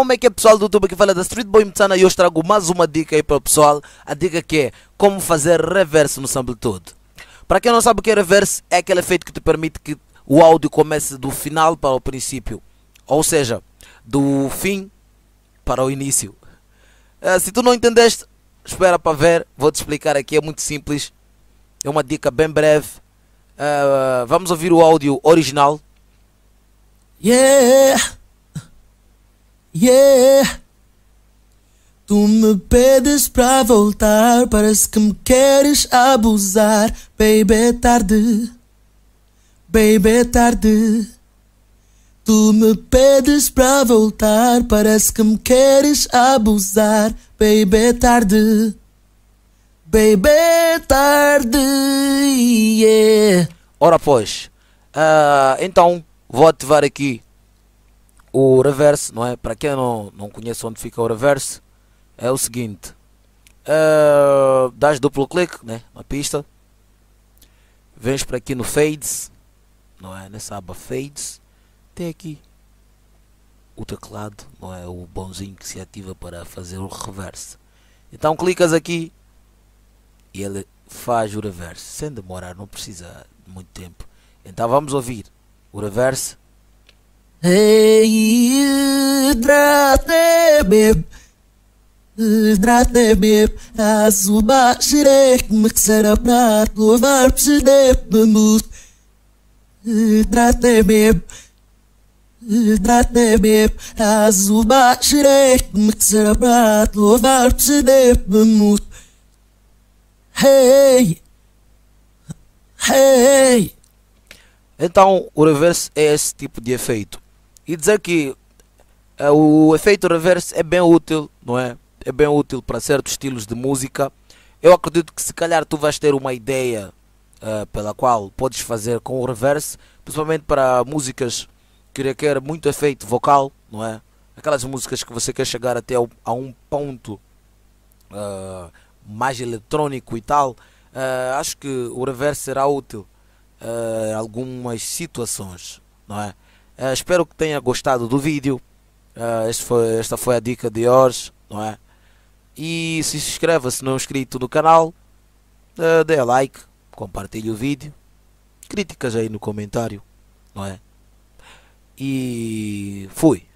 como é que é pessoal do YouTube que fala da Street Boy Mitsana e eu trago mais uma dica aí para o pessoal. A dica que é como fazer reverse no sample todo. Para quem não sabe o que é reverse, é aquele efeito que te permite que o áudio comece do final para o princípio. Ou seja, do fim para o início. Uh, se tu não entendeste, espera para ver. Vou te explicar aqui, é muito simples. É uma dica bem breve. Uh, vamos ouvir o áudio original. Yeah! Yeah. Tu me pedes pra voltar, parece que me queres abusar. Baby, é tarde. Baby, é tarde. Tu me pedes pra voltar, parece que me queres abusar. Baby, é tarde. Baby, é tarde. Yeah. Ora, pois. Uh, então, vou ativar aqui o reverse, não é? Para quem não, não conhece onde fica o reverse, é o seguinte: uh, eh, das duplo clique né, na pista, vens para aqui no Fades, não é? Nessa aba Fades, tem aqui o teclado, não é? O bonzinho que se ativa para fazer o reverse. Então clicas aqui e ele faz o reverse, sem demorar, não precisa de muito tempo. Então vamos ouvir o reverse Ei, me hidrate-me, azuba xirek-me que será pra me azuba que será pra mut Hey, hey. Então, o reverso é esse tipo de efeito e dizer que eh, o efeito reverso é bem útil, não é? É bem útil para certos estilos de música. Eu acredito que se calhar tu vais ter uma ideia uh, pela qual podes fazer com o reverso, principalmente para músicas que requer muito efeito vocal, não é? Aquelas músicas que você quer chegar até ao, a um ponto uh, mais eletrônico e tal. Uh, acho que o reverso será útil em algumas situações, não é? Uh, espero que tenha gostado do vídeo. Uh, foi, esta foi a dica de hoje, não é? E se inscreva se não é inscrito no canal. Uh, dê like, compartilhe o vídeo. Críticas aí no comentário, não é? E fui.